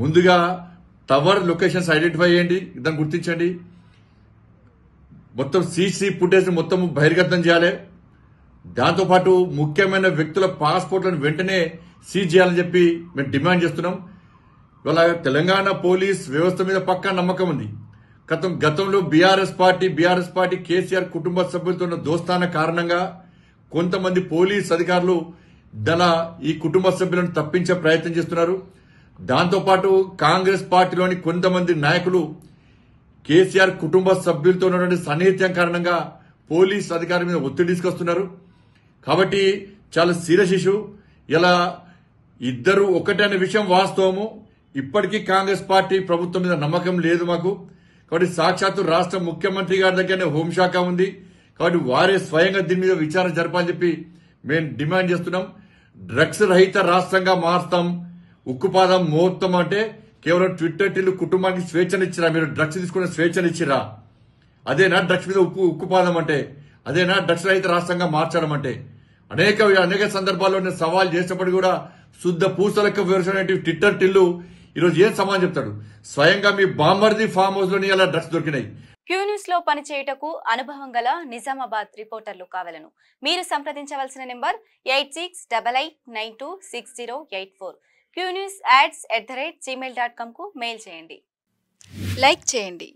ముందుగా tower locations identify చేయండి దాన్ని గుర్తించండి మొత్తం సీసీ ఫుటేజ్ మొత్తం బహిర్గతం చేయాలి దాంతోపాటు ముఖ్యమైన వ్యక్తుల పాస్పోర్ట్లను వెంటనే సీజ్ చేయాలని చెప్పి మేము డిమాండ్ చేస్తున్నాం ఇవాళ తెలంగాణ పోలీస్ వ్యవస్థ మీద పక్కా నమ్మకం ఉంది గతం గతంలో BRS party BRS party KCR కుటుంబ సభ్యులతో ఉన్న దోస్తాన కారణంగా కొంతమంది పోలీస్ అధికారులు దళ ఈ కుటుంబ సభ్యులను తప్పించే ప్రయత్నం చేస్తున్నారు దాంతోపాటు కాంగ్రెస్ పార్టీలోని కొంతమంది నాయకులు కేసీఆర్ కుటుంబ సభ్యులతో ఉన్నటువంటి సన్నిహిత్యం కారణంగా పోలీస్ అధికారి మీద ఒత్తిడి తీసుకొస్తున్నారు కాబట్టి చాలా సీరియస్ ఇష్యూ ఇలా ఇద్దరు ఒకటే అనే విషయం వాస్తవము ఇప్పటికీ కాంగ్రెస్ పార్టీ ప్రభుత్వం మీద నమ్మకం లేదు మాకు కాబట్టి సాక్షాత్తు రాష్ట్ర ముఖ్యమంత్రి గారి దగ్గరనే హోంశాఖ ఉంది కాబట్టి వారే స్వయంగా దీని మీద విచారణ జరపాలని చెప్పి మేము డిమాండ్ చేస్తున్నాం డ్రగ్స్ రహిత రాష్ట్రంగా మారుస్తాం ఉక్కుపాదం ముహూర్తం అంటే కేవలం ట్విట్టర్ టిల్లు కుటుంబానికి స్వేచ్ఛను ఇచ్చిరా మీరు డ్రగ్స్ తీసుకునే ఇచ్చిరా అదేనా డ్రగ్స్ మీద ఉక్కు ఉక్కుపాదం అంటే అదేనా డ్రగ్స్ రహిత రాష్ట్రంగా మార్చడం అంటే అనేక అనేక సందర్భాల్లో నేను సవాల్ చేసినప్పుడు కూడా శుద్ధ పూసలకు వివరించినటువంటి ట్విట్టర్ టిల్లు ఈరోజు ఏం సమాజం చెప్తాడు స్వయంగా మీ బాంబర్ది ఫామ్ హౌస్ లోని అలా డ్రగ్స్ దొరికినాయి క్యూ న్యూస్ లో పనిచేయుటకు అనుభవం గల నిజామాబాద్ రిపోర్టర్లు కావలను మీరు సంప్రదించవలసిన number eight six double eight nine two six zero eight four Q News ads at the rate gmail dot కామ్కు మెయిల్ చేయండి లైక్ చేయండి